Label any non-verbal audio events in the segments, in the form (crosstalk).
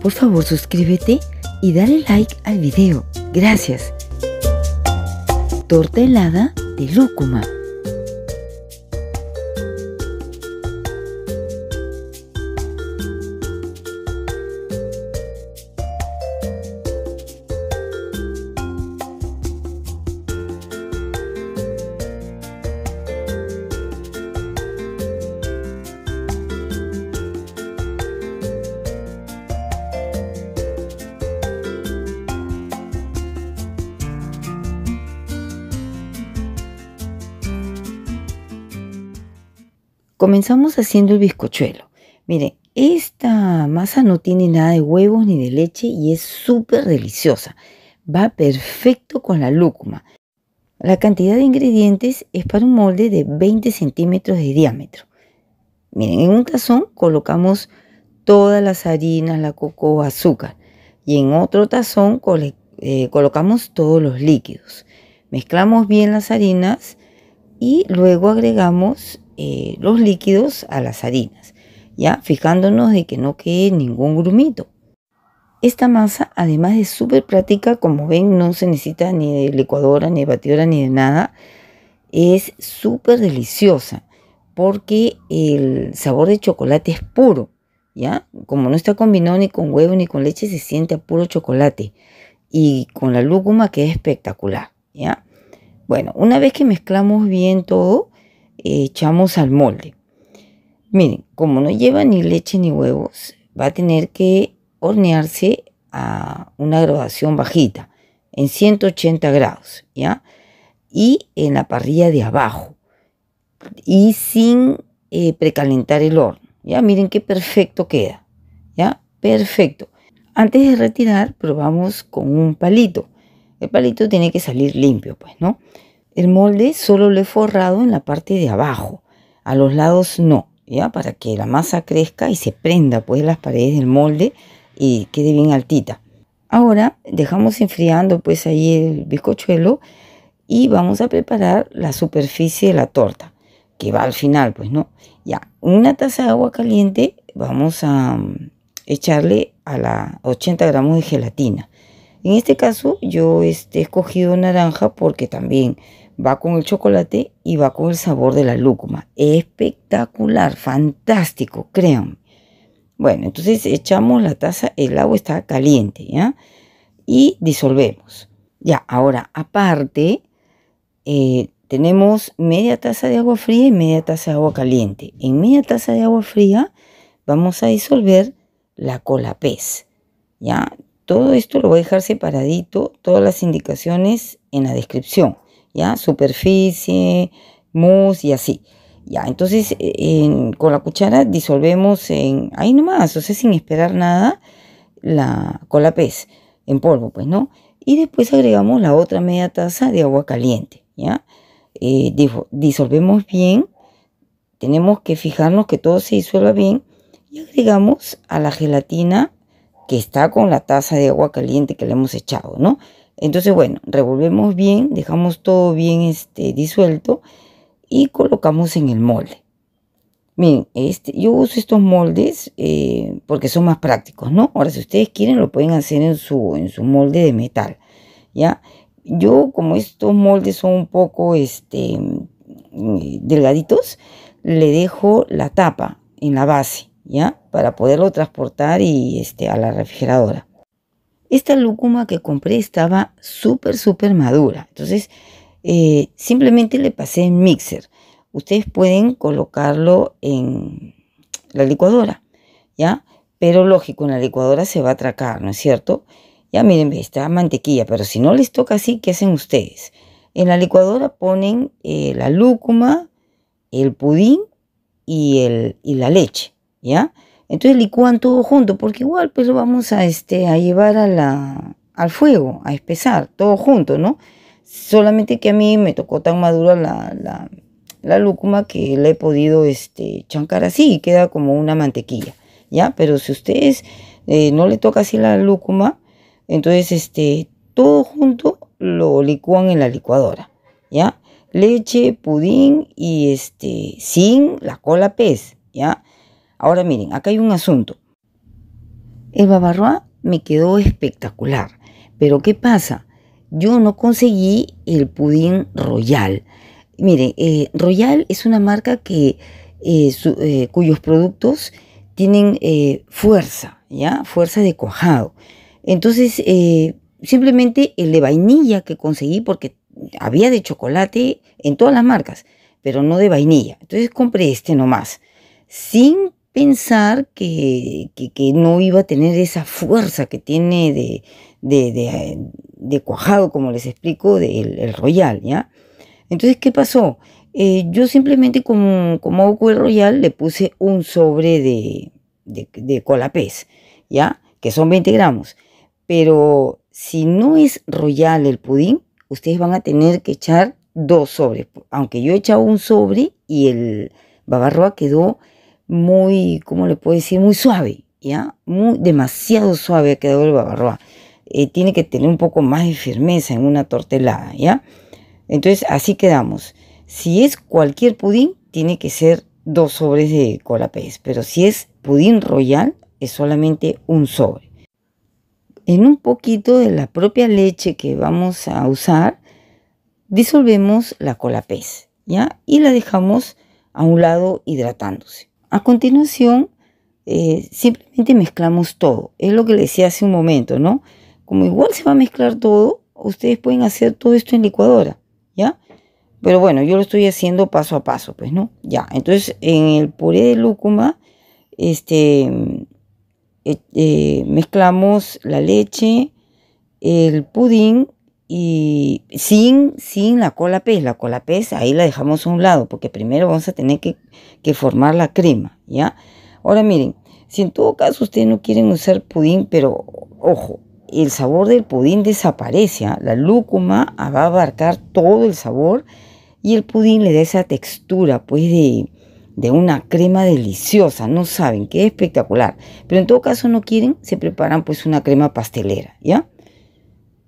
Por favor suscríbete y dale like al video. Gracias. Torta de lúcuma. Comenzamos haciendo el bizcochuelo. Miren, esta masa no tiene nada de huevos ni de leche y es súper deliciosa. Va perfecto con la lúcuma. La cantidad de ingredientes es para un molde de 20 centímetros de diámetro. Miren, en un tazón colocamos todas las harinas, la cocoa, azúcar. Y en otro tazón eh, colocamos todos los líquidos. Mezclamos bien las harinas y luego agregamos eh, los líquidos a las harinas, ya fijándonos de que no quede ningún grumito. Esta masa, además es súper práctica, como ven, no se necesita ni de licuadora, ni de batidora, ni de nada. Es súper deliciosa porque el sabor de chocolate es puro, ¿ya? Como no está combinado ni con huevo ni con leche, se siente a puro chocolate. Y con la lúcuma que es espectacular, ¿ya? Bueno, una vez que mezclamos bien todo, echamos al molde. Miren, como no lleva ni leche ni huevos, va a tener que hornearse a una graduación bajita, en 180 grados, ¿ya? Y en la parrilla de abajo, y sin eh, precalentar el horno, ¿ya? Miren qué perfecto queda, ¿ya? Perfecto. Antes de retirar, probamos con un palito. El palito tiene que salir limpio, pues, ¿no? El molde solo lo he forrado en la parte de abajo, a los lados no, ¿ya? Para que la masa crezca y se prenda pues las paredes del molde y quede bien altita. Ahora dejamos enfriando pues ahí el bizcochuelo y vamos a preparar la superficie de la torta, que va al final, pues no. Ya, una taza de agua caliente vamos a mm, echarle a la 80 gramos de gelatina. En este caso yo este, he escogido naranja porque también va con el chocolate y va con el sabor de la lúcuma. Espectacular, fantástico, créanme. Bueno, entonces echamos la taza, el agua está caliente, ¿ya? Y disolvemos. Ya, ahora aparte, eh, tenemos media taza de agua fría y media taza de agua caliente. En media taza de agua fría vamos a disolver la colapés. Ya, todo esto lo voy a dejar separadito, todas las indicaciones en la descripción. ¿ya? Superficie, mousse y así. Ya, entonces con la cuchara disolvemos en, ahí nomás, o sea, sin esperar nada, la pez en polvo, pues, ¿no? Y después agregamos la otra media taza de agua caliente, ¿ya? Eh, disolvemos bien, tenemos que fijarnos que todo se disuelva bien y agregamos a la gelatina que está con la taza de agua caliente que le hemos echado, ¿no? Entonces, bueno, revolvemos bien, dejamos todo bien este, disuelto y colocamos en el molde. Miren, este, yo uso estos moldes eh, porque son más prácticos, ¿no? Ahora, si ustedes quieren, lo pueden hacer en su, en su molde de metal, ¿ya? Yo, como estos moldes son un poco este, mm, delgaditos, le dejo la tapa en la base, ¿ya? Para poderlo transportar y, este, a la refrigeradora. Esta lúcuma que compré estaba súper, súper madura. Entonces, eh, simplemente le pasé en mixer. Ustedes pueden colocarlo en la licuadora, ¿ya? Pero lógico, en la licuadora se va a atracar, ¿no es cierto? Ya miren, está mantequilla, pero si no les toca así, ¿qué hacen ustedes? En la licuadora ponen eh, la lúcuma, el pudín y, el, y la leche, ¿ya? Entonces licúan todo junto, porque igual pues lo vamos a, este, a llevar a al fuego, a espesar, todo junto, ¿no? Solamente que a mí me tocó tan madura la, la, lúcuma que la he podido este, chancar así y queda como una mantequilla, ¿ya? Pero si ustedes eh, no le toca así la lúcuma, entonces este, todo junto lo licúan en la licuadora, ¿ya? Leche, pudín y este, sin la cola pez, ¿ya? Ahora miren, acá hay un asunto. El babarroa me quedó espectacular, pero ¿qué pasa? Yo no conseguí el pudín royal. Miren, eh, Royal es una marca que, eh, eh, cuyos productos tienen fuerza, ¿ya? Fuerza de cuajado. Entonces, simplemente el de vainilla que conseguí, porque había de chocolate en todas las marcas, pero no de vainilla. Entonces compré este nomás, sin pensar que, no iba a tener esa fuerza que tiene de, cuajado, como les explico, del Royal, ¿ya? Entonces, ¿qué pasó? Eh, yo simplemente como, como hago el Royal le puse un sobre de, de, colapés, ¿ya? Que son 20 gramos. Pero si no es Royal el pudín, ustedes van a tener que echar dos sobres. Aunque yo he echado un sobre y el babarroa quedó muy, ¿cómo le puedo decir? Muy suave, ¿ya? Muy, demasiado suave ha quedado el babarroa. Eh, tiene que tener un poco más de firmeza en una tortelada, ¿ya? Entonces, así quedamos. Si es cualquier pudín, tiene que ser dos sobres de cola pez, pero si es pudín royal, es solamente un sobre. En un poquito de la propia leche que vamos a usar, disolvemos la cola ¿ya? Y la dejamos a un lado hidratándose. A continuación, eh, simplemente mezclamos todo. Es lo que le decía hace un momento, ¿no? Como igual se va a mezclar todo, ustedes pueden hacer todo esto en licuadora, ¿ya? Pero bueno, yo lo estoy haciendo paso a paso, pues, ¿no? Ya, entonces en el puré de lúcuma, este, eh, eh, mezclamos la leche, el pudín y sin, sin la cola pez. La cola pez ahí la dejamos a un lado porque primero vamos a tener que, formar la crema, ¿ya? Ahora miren, si en todo caso ustedes no quieren usar pudín, pero ojo, el sabor del pudín desaparece. ¿ah? La lúcuma ah, va a abarcar todo el sabor y el pudín le da esa textura, pues de, una crema deliciosa, no saben, qué espectacular. Pero en todo caso no quieren, se preparan pues una crema pastelera, ¿ya?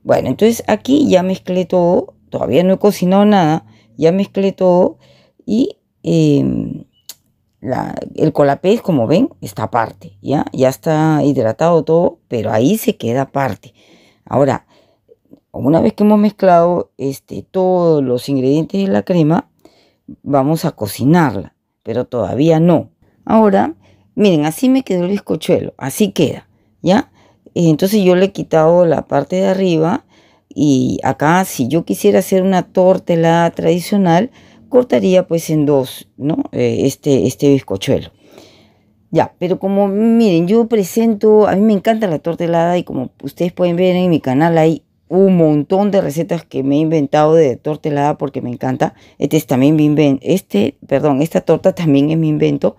Bueno, entonces aquí ya mezclé todo, todavía no he cocinado nada, ya mezclé todo y em, el colapés, como ven, está aparte, ¿ya? Ya está hidratado todo, pero ahí se queda aparte. Ahora, una vez que hemos mezclado este, todos los ingredientes de la crema, vamos a cocinarla, pero todavía no. Ahora, miren, así me quedó el bizcochuelo, así queda, ¿ya? Entonces yo le he quitado la parte de arriba y acá si yo quisiera hacer una tortelada tradicional, cortaría pues en dos, ¿no? Eh, este, este bizcochuelo. Ya, pero como miren, yo presento, a mí me encanta la tortelada. y como ustedes pueden ver en mi canal hay un montón de recetas que me he inventado de tortelada porque me encanta. Este también mi invento, este, perdón, esta torta también es mi invento.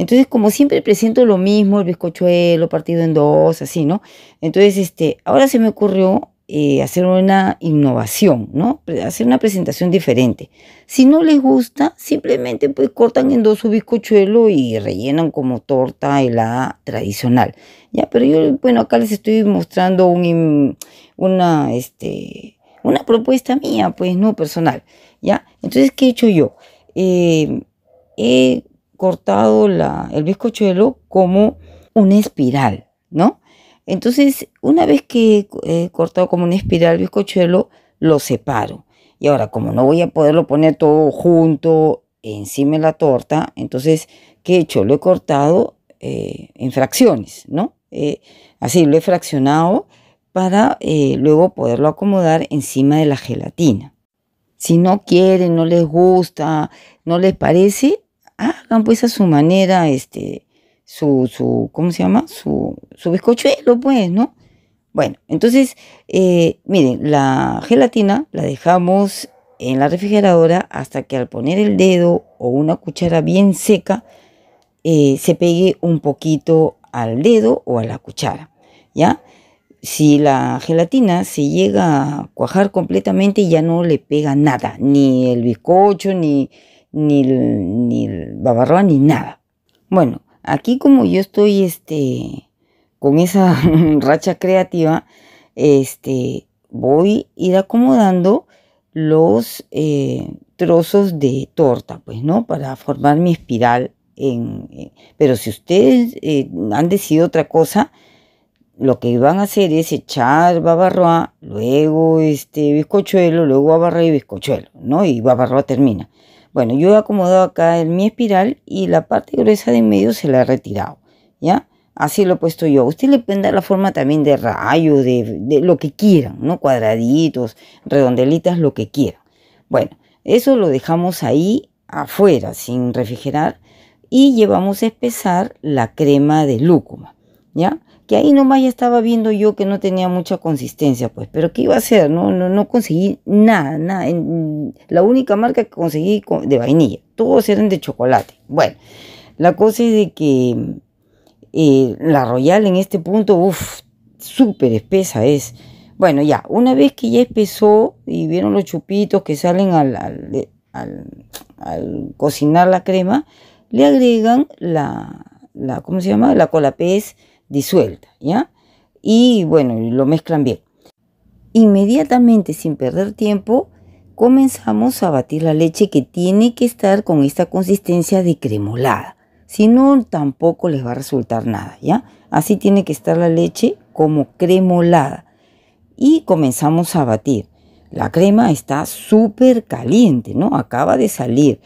Entonces, como siempre presento lo mismo, el bizcochuelo partido en dos, así, ¿no? Entonces, este, ahora se me ocurrió eh, hacer una innovación, ¿no? Hacer una presentación diferente. Si no les gusta, simplemente pues cortan en dos su bizcochuelo y rellenan como torta helada tradicional. Ya, pero yo, bueno, acá les estoy mostrando una, este, una propuesta mía, pues, no personal, ¿ya? Entonces, ¿qué he hecho yo? Eh, he cortado el bizcochuelo como una espiral, ¿no? Entonces, una vez que he eh, cortado como una espiral el bizcochuelo, lo separo. Y ahora, como no voy a poderlo poner todo junto encima de la torta, entonces, ¿qué he hecho? Lo he cortado eh, en fracciones, ¿no? Eh, así, lo he fraccionado para luego poderlo acomodar encima de la gelatina. Si no quieren, no les gusta, no les parece, hagan ah, pues a su manera, este, su, su ¿cómo se llama? Su, su bizcochuelo, pues, ¿no? Bueno, entonces, eh, miren, la gelatina la dejamos en la refrigeradora hasta que al poner el dedo o una cuchara bien seca eh, se pegue un poquito al dedo o a la cuchara, ¿ya? Si la gelatina se llega a cuajar completamente ya no le pega nada, ni el bizcocho, ni, ni el, ni babarroa, ni nada. Bueno, aquí como yo estoy este, con esa (laughs) racha creativa, este, voy a ir acomodando los eh, trozos de torta, pues, ¿no? Para formar mi espiral. Eh, pero si ustedes eh, han decidido otra cosa, lo que van a hacer es echar babarroa, luego este bizcochuelo, luego babarroa y bizcochuelo, ¿no? Y babarroa termina. Bueno, yo he acomodado acá en mi espiral y la parte gruesa de en medio se la he retirado, ¿ya? Así lo he puesto yo. Usted le puede dar la forma también de rayo, de, lo que quieran, ¿no? Cuadraditos, redondelitas, lo que quieran. Bueno, eso lo dejamos ahí afuera, sin refrigerar. Y llevamos a espesar la crema de lúcuma, ¿ya? que ahí nomás ya estaba viendo yo que no tenía mucha consistencia, pues, pero ¿qué iba a hacer? No, no, conseguí nada, nada. La única marca que conseguí de vainilla, todos eran de chocolate. Bueno, la cosa es de que eh, la Royal en este punto, uff, súper espesa es. Bueno, ya, una vez que ya espesó y vieron los chupitos que salen al, al, cocinar la crema, le agregan la, la, ¿cómo se llama? La cola pez disuelta, ¿ya? Y bueno, lo mezclan bien. Inmediatamente, sin perder tiempo, comenzamos a batir la leche que tiene que estar con esta consistencia de cremolada. Si no, tampoco les va a resultar nada, ¿ya? Así tiene que estar la leche como cremolada. Y comenzamos a batir. La crema está súper caliente, ¿no? Acaba de salir.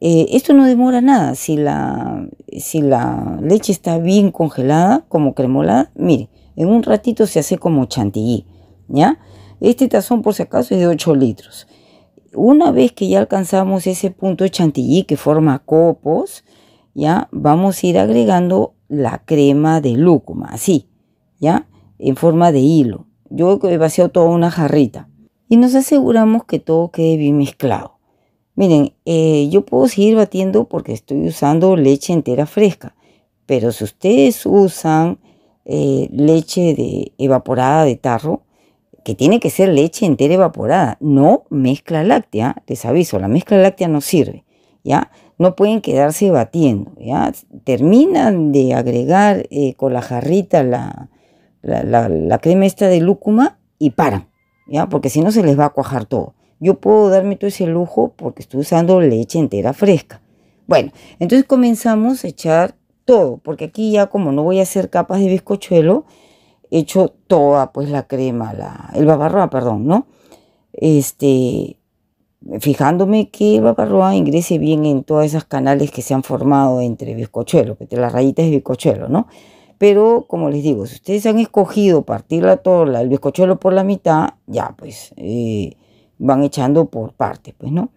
Eh, esto no demora nada. Si la, si la leche está bien congelada, como cremolada, mire, en un ratito se hace como chantilly, ¿ya? Este tazón, por si acaso, es de 8 litros. Una vez que ya alcanzamos ese punto de chantilly que forma copos, ¿ya? Vamos a ir agregando la crema de lúcuma, así, ¿ya? En forma de hilo. Yo he vaciado toda una jarrita. Y nos aseguramos que todo quede bien mezclado. Miren, eh, yo puedo seguir batiendo porque estoy usando leche entera fresca, pero si ustedes usan eh, leche de evaporada de tarro, que tiene que ser leche entera evaporada, no mezcla láctea, les aviso, la mezcla láctea no sirve, ¿ya? No pueden quedarse batiendo, ¿ya? Terminan de agregar eh, con la jarrita la, la crema esta de lúcuma y paran, ¿ya? Porque si no se les va a cuajar todo. Yo puedo darme todo ese lujo porque estoy usando leche entera fresca. Bueno, entonces comenzamos a echar todo, porque aquí ya como no voy a hacer capas de bizcochuelo, echo toda pues la crema, la, el babarroa, perdón, ¿no? Este, fijándome que el babarroa ingrese bien en todos esos canales que se han formado entre bizcochuelo, entre las rayitas de bizcochuelo, ¿no? Pero como les digo, si ustedes han escogido partir la toda, el bizcochuelo por la mitad, ya pues... Eh, van echando por partes, pues, ¿no?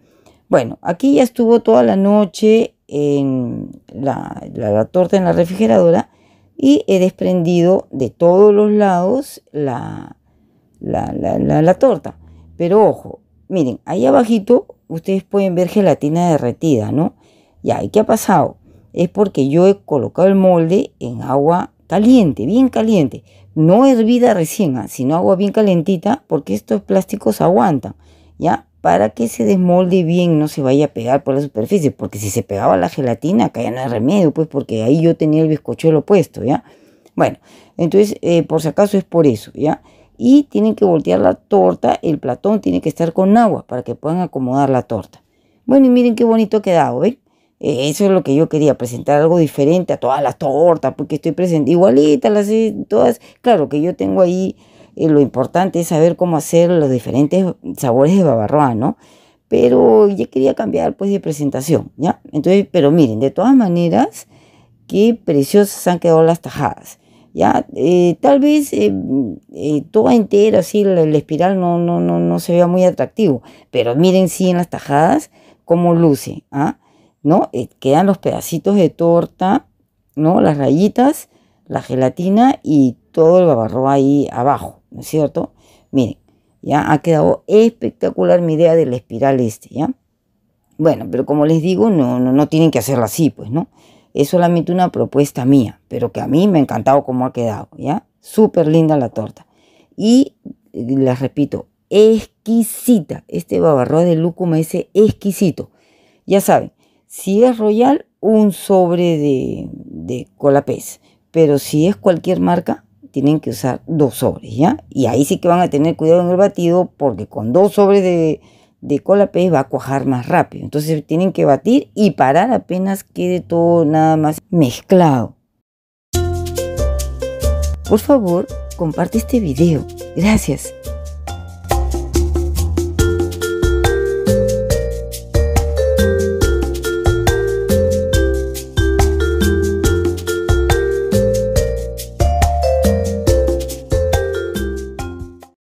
Bueno, aquí ya estuvo toda la noche en la, torta en la refrigeradora y he desprendido de todos los lados la, torta. Pero ojo, miren, ahí abajito ustedes pueden ver gelatina derretida, ¿no? Y ahí qué ha pasado? Es porque yo he colocado el molde en agua caliente, bien caliente, no hervida recién, ah, sino agua bien calentita, porque estos plásticos aguantan. ¿ya? Para que se desmolde bien, no se vaya a pegar por la superficie, porque si se pegaba la gelatina, acá ya no hay remedio, pues, porque ahí yo tenía el bizcochuelo puesto, ¿ya? Bueno, entonces, eh, por si acaso es por eso, ¿ya? Y tienen que voltear la torta, el platón tiene que estar con agua para que puedan acomodar la torta. Bueno, y miren qué bonito ha quedado, ¿ven? Eh, eso es lo que yo quería, presentar algo diferente a todas las tortas, porque estoy presente igualita, las, todas. Claro que yo tengo ahí lo importante es saber cómo hacer los diferentes sabores de babarroa, ¿no? Pero ya quería cambiar pues de presentación, ¿ya? Entonces, pero miren, de todas maneras, qué preciosas han quedado las tajadas. Ya, eh, tal vez eh, eh, toda entera, así la, espiral no, no, no, no se vea muy atractivo, pero miren sí en las tajadas cómo luce, ¿ah? ¿no? quedan los pedacitos de torta, ¿no? Las rayitas, la gelatina y todo el babarro ahí abajo. ¿no es cierto? Miren, ya ha quedado espectacular mi idea de la espiral este, ¿ya? Bueno, pero como les digo, no, no, tienen que hacerla así, pues, ¿no? Es solamente una propuesta mía, pero que a mí me ha encantado cómo ha quedado, ¿ya? Súper linda la torta. Y eh, les repito, exquisita. Este babarroa de lúcuma es exquisito. Ya saben, si es Royal, un sobre de, de colapés. Pero si es cualquier marca, tienen que usar dos sobres, ¿ya? Y ahí sí que van a tener cuidado en el batido porque con dos sobres de, de cola va a cuajar más rápido. Entonces tienen que batir y parar apenas quede todo nada más mezclado. Por favor, comparte este video. Gracias.